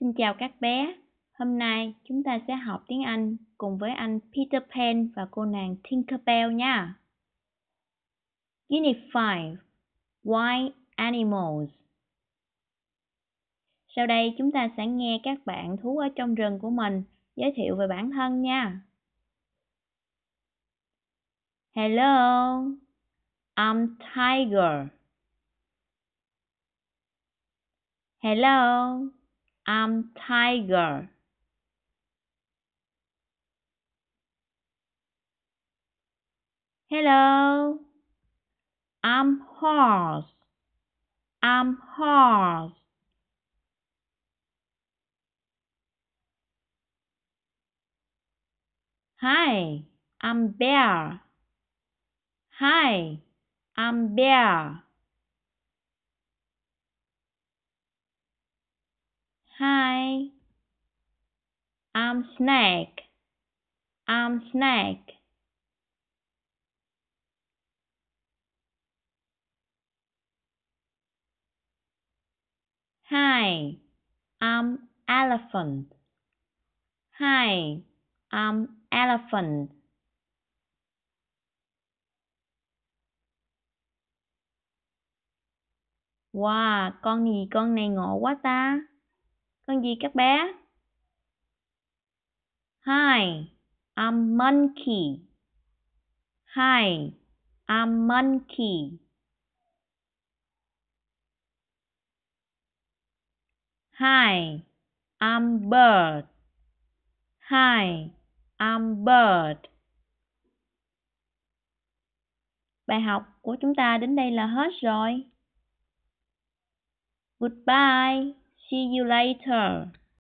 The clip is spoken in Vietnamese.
Xin chào các bé. Hôm nay chúng ta sẽ học tiếng Anh cùng với anh Peter Pan và cô nàng Tinkerbell nha. Unit 5. Why animals? Sau đây chúng ta sẽ nghe các bạn thú ở trong rừng của mình giới thiệu về bản thân nha. Hello, I'm Tiger. Hello, i am tiger. Hello. I'm horse. I'm horse. Hi, I'm bear. Hi, I'm bear. Hi. I'm Snake. I'm Snake. Hi. I'm elephant. Hi. I'm elephant. Wow, con gì con này ngộ quá ta. Con gì các bé? Hi, I'm monkey. Hi, I'm monkey. Hi, I'm bird. Hi, I'm bird. Bài học của chúng ta đến đây là hết rồi. Goodbye. See you later.